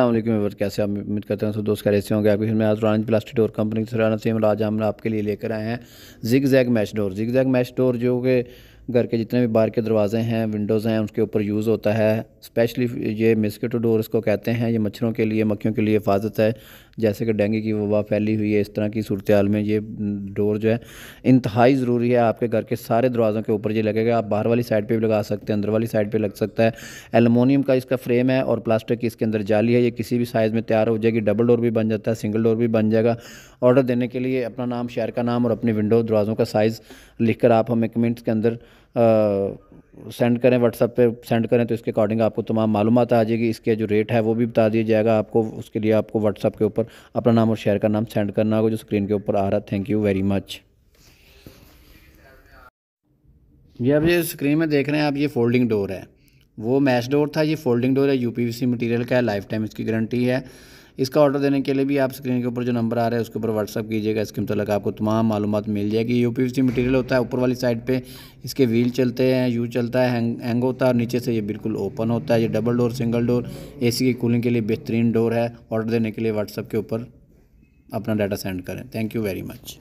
अल्लाह ever कैसे आप उम्मीद करते हैं तो दोस्त कैसे होंगे आपके फिल्म आज रानी प्लास्टिक डोर कंपनी की सराना सेम आज हम आपके लिए लेकर आए हैं zig zag match door zig zag match door जो कि घर के जितने भी बाहर के दरवाज़े हैं विंडोज़ हैं उसके ऊपर यूज़ होता है स्पेशली ये मिस्किटो डोर इसको कहते हैं ये मच्छरों के लिए मक्खियों के लिए हिफाजत है जैसे कि डेंगू की वबा फैली हुई है इस तरह की सूरत में ये डोर जो है इंतहाई ज़रूरी है आपके घर के सारे दरवाज़ों के ऊपर ये लगेगा आप बाहर वाली साइड पर भी लगा सकते हैं अंदर वाली साइड पर लग सकता है एलमोनियम का इसका फ्रेम है और प्लास्टिक की इसके अंदर जाली है ये किसी भी साइज़ में तैयार हो जाएगी डबल डोर भी बन जाता है सिंगल डोर भी बन जाएगा ऑर्डर देने के लिए अपना नाम शहर का नाम और अपने विंडो दरवाज़ों का साइज़ लिख आप हमें कमेंट्स के अंदर सेंड करें व्हाट्सएप पे सेंड करें तो इसके अकॉर्डिंग आपको तमाम मालूम आ जाएगी इसके जो रेट है वो भी बता दिया जाएगा आपको उसके लिए आपको व्हाट्सएप के ऊपर अपना नाम और शहर का नाम सेंड करना होगा जो स्क्रीन के ऊपर आ रहा है थैंक यू वेरी मच ये अब ये स्क्रीन में देख रहे हैं आप ये फोल्डिंग डोर है वो मैश डोर था ये फोल्डिंग डोर है यूपीवीसी मटेरियल का है लाइफ टाइम इसकी गारंटी है इसका ऑर्डर देने के लिए भी आप स्क्रीन के ऊपर जो नंबर आ रहा है उसके ऊपर व्हाट्सअप कीजिएगा इसके मतलब आपको तमाम मालूम मिल जाएगी यू पी मटेरियल होता है ऊपर वाली साइड पे इसके व्हील चलते हैं यू चलता है हैंग होता है और नीचे से ये बिल्कुल ओपन होता है ये double door single door A की कूलिंग के लिए बेहतरीन डोर है ऑर्डर देने के लिए व्हाट्सअप के ऊपर अपना डाटा सेंड करें थैंक यू वेरी मच